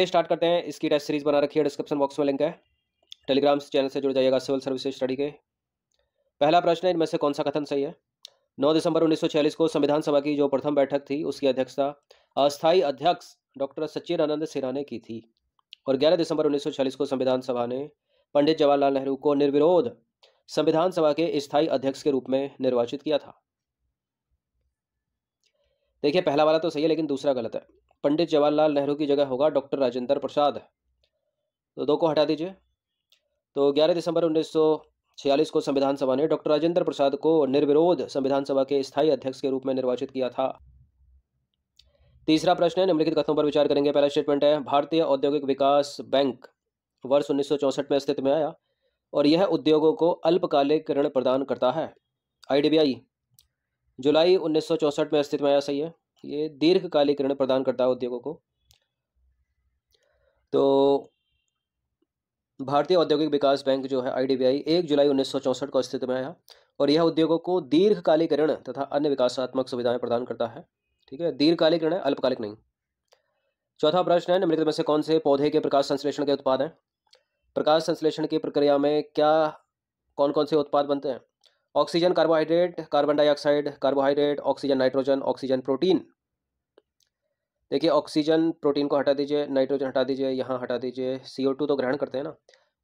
start करते हैं इसकी टेस्ट सीरीज बना रखी है डिस्क्रिप्शन बॉक्स में लिंक है टेलीग्राम चैनल से जुड़ जाइएगा सिविल सर्विस स्टडी के पहला प्रश्न है इनमें से कौन सा कथन सही है 9 दिसंबर 1946 को संविधान सभा की जो प्रथम बैठक थी उसकी अध्यक्षता अस्थायी अध्यक्ष डॉक्टर सचिन आनंद सिन्हा ने की थी और ग्यारह दिसंबर उन्नीस को संविधान सभा ने पंडित जवाहरलाल नेहरू को निर्विरोध संविधान सभा के स्थायी अध्यक्ष के रूप में निर्वाचित किया था देखिए पहला वाला तो सही है लेकिन दूसरा गलत है पंडित जवाहरलाल नेहरू की जगह होगा डॉक्टर राजेंद्र प्रसाद तो दो को हटा दीजिए तो 11 दिसंबर 1946 को संविधान सभा ने डॉक्टर राजेंद्र प्रसाद को निर्विरोध संविधान सभा के स्थायी अध्यक्ष के रूप में निर्वाचित किया था तीसरा प्रश्न है निम्नलिखित कथनों पर विचार करेंगे पहला स्टेटमेंट है भारतीय औद्योगिक विकास बैंक वर्ष उन्नीस में अस्तित्व में आया और यह उद्योगों को अल्पकालिक ऋण प्रदान करता है आई जुलाई उन्नीस में अस्तित्व में आया सही है ये दीर्घकालिक ऋण प्रदान करता है उद्योगों को तो भारतीय औद्योगिक विकास बैंक जो है आईडीबीआई एक जुलाई उन्नीस को अस्तित्व में आया और यह उद्योगों को दीर्घकालिक ऋण तथा अन्य विकासात्मक सुविधाएं प्रदान करता है ठीक है दीर्घकालिक ऋण है अल्पकालिक नहीं चौथा प्रश्न है निम्नलिखित में से कौन से पौधे के प्रकाश संश्लेषण के उत्पाद हैं प्रकाश संश्लेषण की प्रक्रिया में क्या कौन कौन से उत्पाद बनते हैं oxygen carbohydrate carbon dioxide carbohydrate oxygen nitrogen oxygen protein देखिए ऑक्सीजन प्रोटीन को हटा दीजिए नाइट्रोजन हटा दीजिए यहाँ हटा दीजिए सी तो ग्रहण करते हैं ना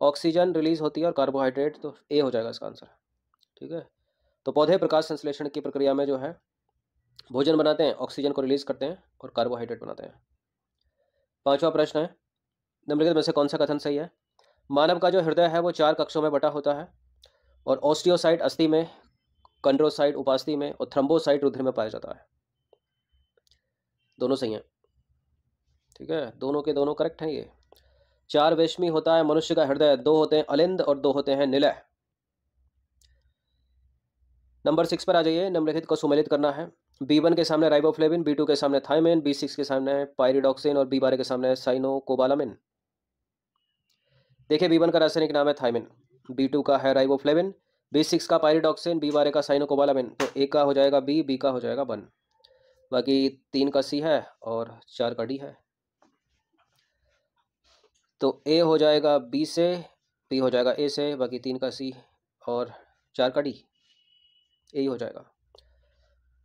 ऑक्सीजन रिलीज होती है और कार्बोहाइड्रेट तो ए हो जाएगा इसका आंसर ठीक है तो पौधे प्रकाश संश्लेषण की प्रक्रिया में जो है भोजन बनाते हैं ऑक्सीजन को रिलीज करते हैं और कार्बोहाइड्रेट बनाते हैं पांचवा प्रश्न है निम्नलिखित में से कौन सा कथन सही है मानव का जो हृदय है वो चार कक्षों में बटा होता है और ऑस्टियोसाइट अस्थि में कंड्रोसाइट उपास्थि में और थ्रम्बोसाइट रुद्र में पाया जाता है दोनों सही हैं ठीक है दोनों के दोनों करेक्ट हैं ये चार वेशमी होता है मनुष्य का हृदय दो होते हैं अलिंद और दो होते हैं निलय नंबर सिक्स पर आ जाइए निम्नलिखित को सुमेलित करना है बी वन के सामने राइबोफ्लेविन बी टू के सामने थाइमेन बी सिक्स के सामने पायरिडॉक्सिन और बी बारह के सामने साइनो कोबालामिन देखिए बी वन का रासायनिक नाम है थायमिन बी टू का है राइबोफ्लेविन बी सिक्स का पायरिडॉक्सिन बी बारह का साइनो कोबालामिन तो ए का हो जाएगा बी बी का हो जाएगा वन बाकी तीन का सी है और चार का डी है तो ए हो जाएगा बी से पी हो जाएगा ए से बाकी तीन का सी और चार का डी ए हो जाएगा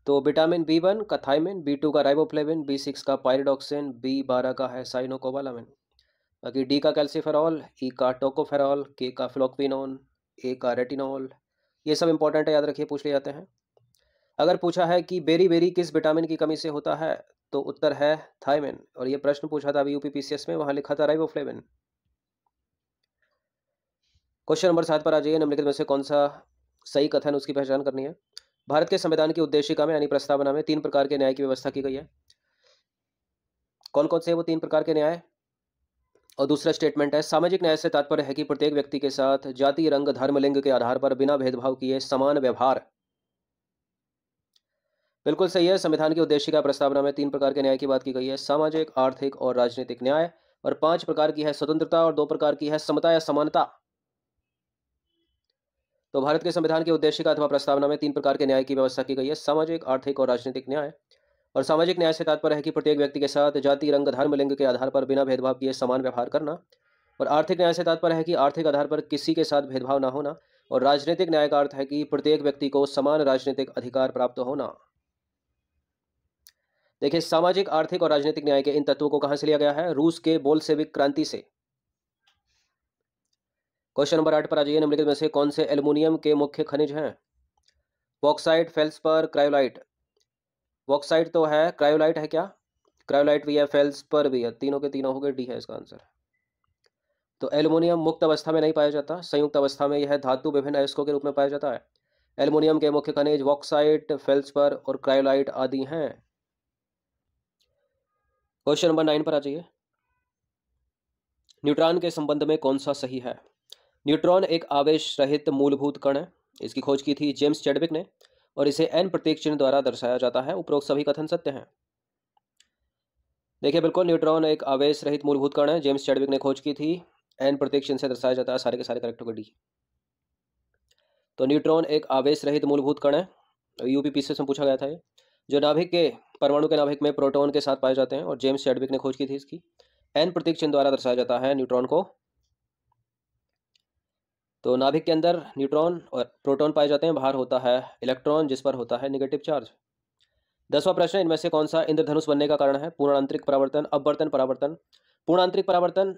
तो विटामिन बी वन का थाइमिन बी टू का राइबोफ्लेविन बी सिक्स का पायरिडॉक्सिन बी बारह का है साइनोकोबालामिन बाकी डी का कैल्सीफेरॉल ई e का टोकोफेरॉल के का फ्लोक्विनोन ए का रेटिनॉल ये सब इंपॉर्टेंट है याद रखिए पूछ ले जाते हैं अगर पूछा है कि बेरी बेरी किस विटामिन की कमी से होता है तो उत्तर है थायमिन और ये प्रश्न पूछा था अभी यूपीपीसीएस में वहां लिखा था राइबोफ्लेविन क्वेश्चन नंबर सात पर आ जाइए निम्नलिखित में से कौन सा सही कथन उसकी पहचान करनी है भारत के संविधान की उद्देशिका में यानी प्रस्तावना में तीन प्रकार के न्याय की व्यवस्था की गई है कौन कौन से है वो तीन प्रकार के न्याय और दूसरा स्टेटमेंट है सामाजिक न्याय से तात्पर्य है कि प्रत्येक व्यक्ति के साथ जाति रंग धर्म लिंग के आधार पर बिना भेदभाव किए समान व्यवहार बिल्कुल सही है संविधान की उद्देश्य का प्रस्तावना में तीन प्रकार के न्याय की बात की गई है सामाजिक आर्थिक और राजनीतिक न्याय और पांच प्रकार की है स्वतंत्रता और दो प्रकार की है समता या समानता तो भारत के संविधान के उद्देश्य का अथवा प्रस्तावना में तीन प्रकार के न्याय की व्यवस्था की गई है सामाजिक आर्थिक और राजनीतिक न्याय और सामाजिक न्याय से तात्पर्य है कि प्रत्येक व्यक्ति के साथ जाति रंग धर्म लिंग के आधार पर बिना भेदभाव किए समान व्यवहार करना और आर्थिक न्याय से तात्पर्य है कि आर्थिक आधार पर किसी के साथ भेदभाव न होना और राजनीतिक न्याय का अर्थ है कि प्रत्येक व्यक्ति को समान राजनीतिक अधिकार प्राप्त होना देखिए सामाजिक आर्थिक और राजनीतिक न्याय के इन तत्वों को कहां से लिया गया है रूस के बोलसेविक क्रांति से क्वेश्चन नंबर आठ पर आ जाइए निम्नलिखित में से कौन से एल्यूमिनियम के मुख्य खनिज हैं बॉक्साइट फेल्सपर क्रायोलाइट वॉक्साइड तो है क्रायोलाइट है क्या क्रायोलाइट भी है फेल्सपर भी है तीनों के तीनों हो गए डी है इसका आंसर तो एल्यूमिनियम मुक्त अवस्था में नहीं पाया जाता संयुक्त अवस्था में यह धातु विभिन्न अयस्कों के रूप में पाया जाता है एल्युमिनियम के मुख्य खनिज फेल्स फेल्सपर और क्रायोलाइट आदि हैं क्वेश्चन नंबर नाइन पर आ जाइए न्यूट्रॉन के संबंध में कौन सा सही है न्यूट्रॉन एक आवेश रहित मूलभूत कण है इसकी खोज की थी जेम्स चेडविक ने और इसे एन प्रत्येक चिन्ह द्वारा दर्शाया जाता है उपरोक्त सभी कथन सत्य हैं देखिए बिल्कुल न्यूट्रॉन एक आवेश रहित मूलभूत कण है जेम्स चैडविक ने खोज की थी एन प्रत्येक चिन्ह से दर्शाया जाता है सारे के सारे करेक्ट हो डी तो न्यूट्रॉन एक आवेश रहित मूलभूत कण है यूपीपीसी से पूछा गया था ये जो नाभिक के परमाणु के नाभिक में प्रोटॉन के साथ पाए जाते हैं और जेम्स शेडविक ने खोज की थी इसकी एन प्रतीक चिन्ह द्वारा दर्शाया जाता है न्यूट्रॉन को तो नाभिक के अंदर न्यूट्रॉन और प्रोटॉन पाए जाते हैं बाहर होता है इलेक्ट्रॉन जिस पर होता है निगेटिव चार्ज दसवां प्रश्न इनमें से कौन सा इंद्रधनुष बनने का कारण है पूर्ण आंतरिक परावर्तन अपवर्तन परावर्तन पूर्ण आंतरिक परावर्तन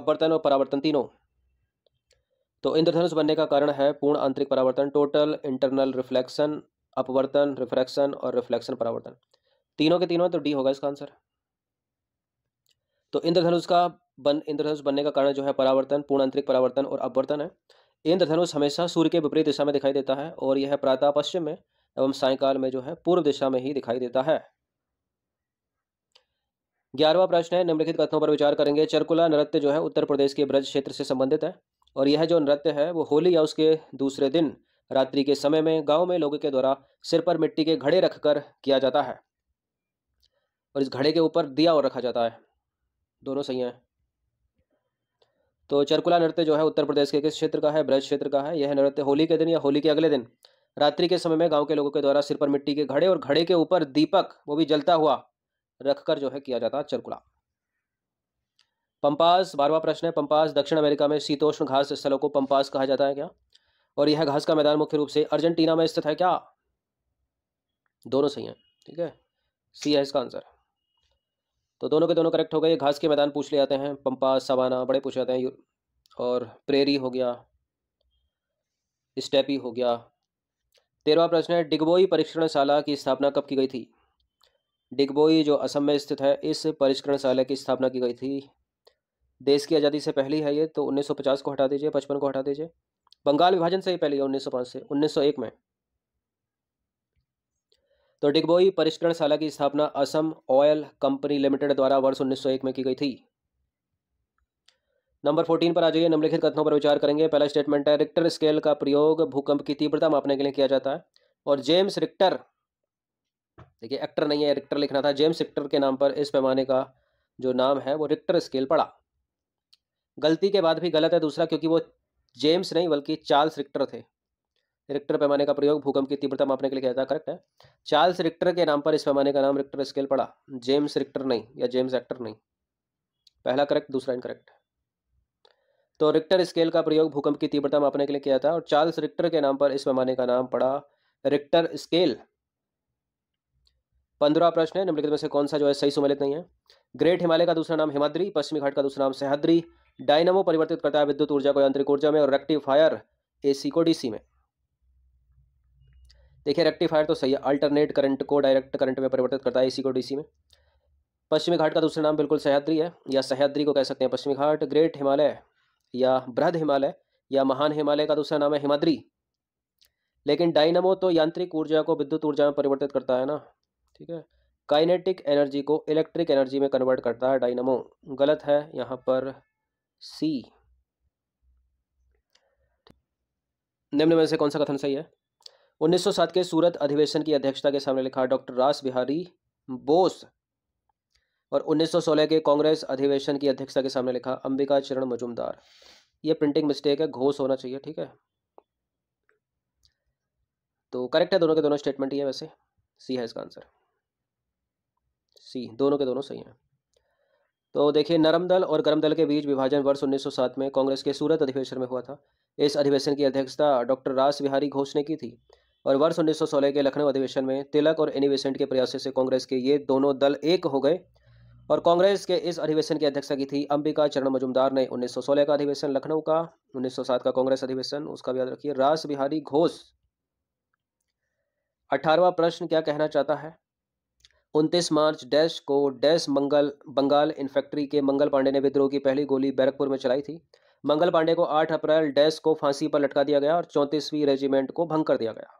अपवर्तन और परावर्तन तीनों तो इंद्रधनुष बनने का कारण है पूर्ण आंतरिक परावर्तन टोटल इंटरनल रिफ्लेक्शन अपवर्तन रिफ्रैक्शन और रिफ्लेक्शन परावर्तन तीनों के तीनों तो डी होगा इसका आंसर तो इंद्रधनुष का बन इंद्रधनुष बनने का कारण जो है परावर्तन पूर्ण आंतरिक परावर्तन और अपवर्तन है इंद्रधनुष हमेशा सूर्य के विपरीत दिशा में दिखाई देता है और यह प्रातः पश्चिम में एवं सायकाल में जो है पूर्व दिशा में ही दिखाई देता है ग्यारहवा प्रश्न है निम्नलिखित कथनों पर विचार करेंगे चरकुला नृत्य जो है उत्तर प्रदेश के ब्रज क्षेत्र से संबंधित है और यह जो नृत्य है वो होली या उसके दूसरे दिन रात्रि के समय में गांव में लोगों के द्वारा सिर पर मिट्टी के घड़े रखकर किया जाता है और इस घड़े के ऊपर दिया और रखा जाता है दोनों सही हैं तो चरकुला नृत्य जो है उत्तर प्रदेश के किस क्षेत्र का है ब्रज क्षेत्र का है यह नृत्य होली के दिन या होली के अगले दिन रात्रि के समय में गांव के लोगों के द्वारा सिर पर मिट्टी के घड़े और घड़े के ऊपर दीपक वो भी जलता हुआ रखकर जो है किया जाता है चरकुला पंपास बारवा प्रश्न है पंपास दक्षिण अमेरिका में शीतोष्ण घास स्थलों को पंपास कहा जाता है क्या और यह घास का मैदान मुख्य रूप से अर्जेंटीना में स्थित है क्या दोनों सही हैं ठीक है सी है इसका आंसर तो दोनों के दोनों करेक्ट हो गए घास के मैदान पूछ ले जाते हैं पंपा सवाना बड़े पूछ जाते हैं और प्रेरी हो गया स्टेपी हो गया तेरहवा प्रश्न है डिगबोई परीक्षणशाला की स्थापना कब की गई थी डिगबोई जो असम में स्थित है इस परीक्षणशाला की स्थापना की गई थी देश की आज़ादी से पहली है ये तो 1950 को हटा दीजिए 55 को हटा दीजिए बंगाल विभाजन से ही पहले उन्नीस सौ से उन्नीस में तो डिगबोई परिष्करणशाला की स्थापना असम ऑयल कंपनी लिमिटेड द्वारा वर्ष 1901 में की गई थी नंबर 14 पर आ जाइए निम्नलिखित कथनों पर विचार करेंगे पहला स्टेटमेंट है रिक्टर स्केल का प्रयोग भूकंप की तीव्रता मापने के लिए किया जाता है और जेम्स रिक्टर देखिए एक्टर नहीं है रिक्टर लिखना था जेम्स रिक्टर के नाम पर इस पैमाने का जो नाम है वो रिक्टर स्केल पड़ा गलती के बाद भी गलत है दूसरा क्योंकि वो जेम्स नहीं बल्कि चार्ल्स रिक्टर थे रिक्टर पैमाने का प्रयोग भूकंप की तीव्रता मापने के लिए किया जाता करेक्ट है चार्ल्स रिक्टर के नाम पर इस पैमाने का नाम रिक्टर स्केल पड़ा जेम्स रिक्टर नहीं या जेम्स एक्टर नहीं पहला करेक्ट दूसरा इनकरेक्ट तो रिक्टर स्केल का प्रयोग भूकंप की तीव्रता मापने के लिए किया था और चार्ल्स रिक्टर के नाम पर इस पैमाने का नाम पड़ा रिक्टर स्केल पंद्रह प्रश्न है निम्नलिखित में से कौन सा जो है सही सुमेलित नहीं है ग्रेट हिमालय का दूसरा नाम हिमाद्री पश्चिमी घाट का दूसरा नाम सहद्री डायनामो परिवर्तित करता है विद्युत ऊर्जा को यांत्रिक ऊर्जा में और रेक्टिफायर एसी को डीसी में देखिए रेक्टिफायर तो सही है अल्टरनेट करंट को डायरेक्ट करंट में परिवर्तित करता है एसी को डीसी में पश्चिमी घाट का दूसरा नाम बिल्कुल सह्याद्री है या सह्याद्री को कह सकते हैं पश्चिमी घाट ग्रेट हिमालय या बृहद हिमालय या महान हिमालय का दूसरा नाम है हिमाद्री लेकिन डायनामो तो यांत्रिक ऊर्जा को विद्युत ऊर्जा में परिवर्तित करता है ना ठीक है काइनेटिक एनर्जी को इलेक्ट्रिक एनर्जी में कन्वर्ट करता है डायनामो गलत है यहाँ पर सी निम्न में से कौन सा कथन सही है 1907 के सूरत अधिवेशन की अध्यक्षता के सामने लिखा डॉक्टर रास बिहारी बोस और 1916 के कांग्रेस अधिवेशन की अध्यक्षता के सामने लिखा अंबिका चरण मजुमदार ये प्रिंटिंग मिस्टेक है घोष होना चाहिए ठीक है तो करेक्ट है दोनों के दोनों स्टेटमेंट ही है वैसे सी है इसका आंसर सी दोनों के दोनों सही हैं तो देखिए नरम दल और गर्म दल के बीच विभाजन वर्ष 1907 में कांग्रेस के सूरत अधिवेशन में हुआ था इस अधिवेशन की अध्यक्षता डॉक्टर रास बिहारी घोष ने की थी और वर्ष 1916 के लखनऊ अधिवेशन में तिलक और एनी के प्रयास से कांग्रेस के ये दोनों दल एक हो गए और कांग्रेस के इस अधिवेशन की अध्यक्षता की थी अंबिका चरण मजुमदार ने सोलह का अधिवेशन लखनऊ का सात का कांग्रेस अधिवेशन उसका भी याद रखिए रास बिहारी घोष अठारवा प्रश्न क्या कहना चाहता है उनतीस मार्च डैश को डैश मंगल बंगाल इन्फेक्ट्री के मंगल पांडे ने विद्रोह की पहली गोली बैरकपुर में चलाई थी मंगल पांडे को 8 अप्रैल डैश को फांसी पर लटका दिया गया और चौंतीसवीं रेजिमेंट को भंग कर दिया गया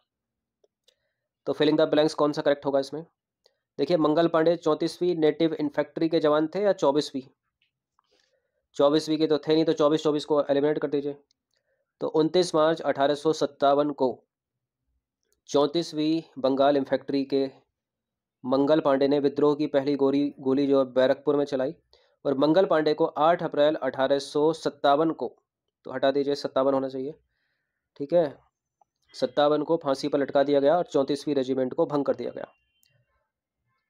तो फिलिंग द ब्लैंक्स कौन सा करेक्ट होगा इसमें देखिए मंगल पांडे चौंतीसवीं नेटिव इन्फेक्ट्री के जवान थे या चौबीसवीं चौबीसवीं के तो थे नहीं तो चौबीस चौबीस को एलिमिनेट कर दीजिए तो उनतीस मार्च अठारह को चौंतीसवीं बंगाल इन्फेक्ट्री के मंगल पांडे ने विद्रोह की पहली गोली गोली जो है बैरकपुर में चलाई और मंगल पांडे को 8 अप्रैल अठारह को तो हटा दीजिए सत्तावन होना चाहिए ठीक है सत्तावन को फांसी पर लटका दिया गया और चौंतीसवीं रेजिमेंट को भंग कर दिया गया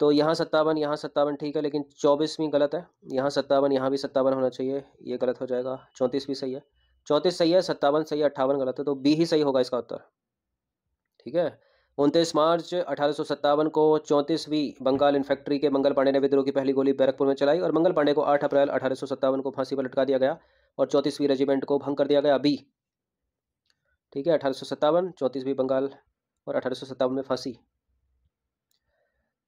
तो यहाँ सत्तावन यहाँ सत्तावन ठीक है लेकिन चौबीसवीं गलत है यहाँ सत्तावन यहाँ भी सत्तावन होना चाहिए ये गलत हो जाएगा चौंतीसवीं सही है चौंतीस सही है सत्तावन सही है अट्ठावन गलत है तो बी ही सही होगा इसका उत्तर ठीक है उनतीस मार्च अठारह को चौंतीसवीं बंगाल इन्फेक्ट्री के मंगल पांडे ने विद्रोह की पहली गोली बैरकपुर में चलाई और मंगल पांडे को 8 अप्रैल अठारह को फांसी पर लटका दिया गया और चौंतीसवीं रेजिमेंट को भंग कर दिया गया बी ठीक है अठारह सौ बंगाल और अठारह में फांसी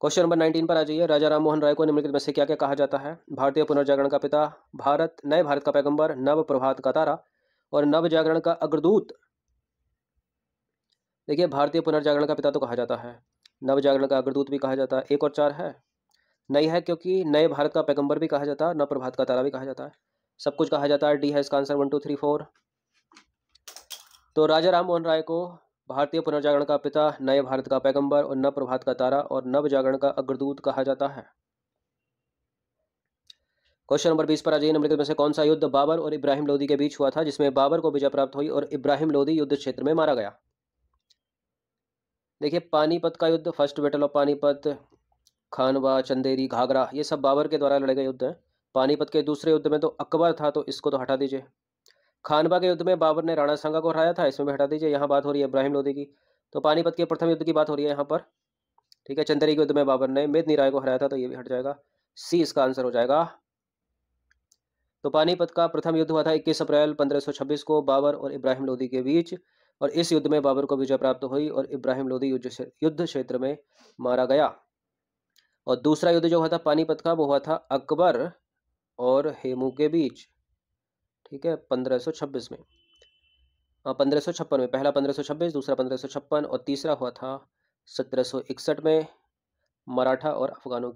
क्वेश्चन नंबर नाइनटीन पर आ जाइए राजा राम मोहन राय को निम्नलिखित में से क्या क्या कहा जाता है भारतीय पुनर्जागरण का पिता भारत नए भारत का पैगंबर नव प्रभात का तारा और नव जागरण का अग्रदूत देखिए भारतीय पुनर्जागरण का पिता तो कहा जाता है नव जागरण का अग्रदूत भी कहा जाता है एक और चार है नई है क्योंकि नए भारत का पैगंबर भी कहा जाता है नव प्रभात का तारा भी कहा जाता है सब कुछ कहा जाता है डी है इसका answer one two three four तो राजा राम मोहन राय को भारतीय पुनर्जागरण का पिता नए भारत का पैगंबर और नव प्रभात का तारा और नव जागरण का अग्रदूत कहा जाता है क्वेश्चन नंबर बीस पर आ जाइए निम्नलिखित में से कौन सा युद्ध बाबर और इब्राहिम लोदी के बीच हुआ था जिसमें बाबर को विजय प्राप्त हुई और इब्राहिम लोदी युद्ध क्षेत्र में मारा गया देखिए पानीपत का युद्ध first battle of Panipat Khanwa Chanderi Ghaghra ये सब बाबर के द्वारा लड़े गए युद्ध हैं पानीपत के दूसरे युद्ध में तो अकबर था तो इसको तो हटा दीजिए खानवा के युद्ध में बाबर ने राणा सांगा को हराया था इसमें भी हटा दीजिए यहाँ बात हो रही है इब्राहिम लोधी की तो पानीपत के प्रथम युद्ध की बात हो रही है यहाँ पर ठीक है चंदेरी के युद्ध में बाबर ने मेदनी राय को हराया था तो ये भी हट जाएगा सी इसका आंसर हो जाएगा तो पानीपत का प्रथम युद्ध हुआ था 21 अप्रैल 1526 को बाबर और इब्राहिम लोधी के बीच और इस युद्ध में बाबर को विजय प्राप्त हुई और इब्राहिम लोधी युद्ध क्षेत्र में मारा गया और दूसरा युद्ध जो हुआ था पानीपत का वो हुआ था अकबर और हेमू के बीच ठीक है 1526 में हाँ, पंद्रह में पहला 1526 दूसरा 1556 और तीसरा हुआ था 1761 में मराठा और अफगानों के